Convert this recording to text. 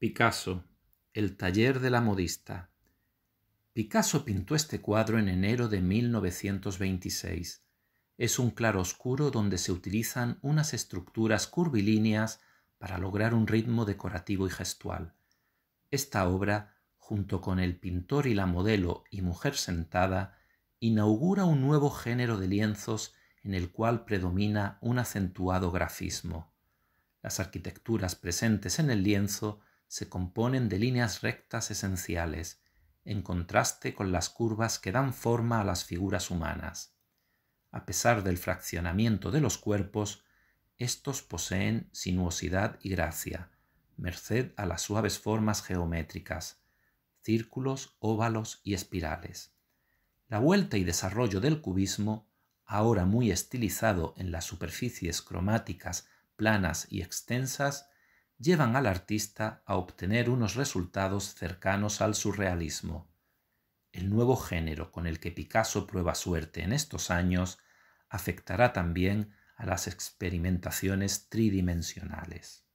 Picasso, El taller de la modista. Picasso pintó este cuadro en enero de 1926. Es un claro oscuro donde se utilizan unas estructuras curvilíneas para lograr un ritmo decorativo y gestual. Esta obra, junto con El pintor y la modelo y Mujer sentada, inaugura un nuevo género de lienzos en el cual predomina un acentuado grafismo. Las arquitecturas presentes en el lienzo se componen de líneas rectas esenciales, en contraste con las curvas que dan forma a las figuras humanas. A pesar del fraccionamiento de los cuerpos, estos poseen sinuosidad y gracia, merced a las suaves formas geométricas, círculos, óvalos y espirales. La vuelta y desarrollo del cubismo, ahora muy estilizado en las superficies cromáticas planas y extensas, llevan al artista a obtener unos resultados cercanos al surrealismo. El nuevo género con el que Picasso prueba suerte en estos años afectará también a las experimentaciones tridimensionales.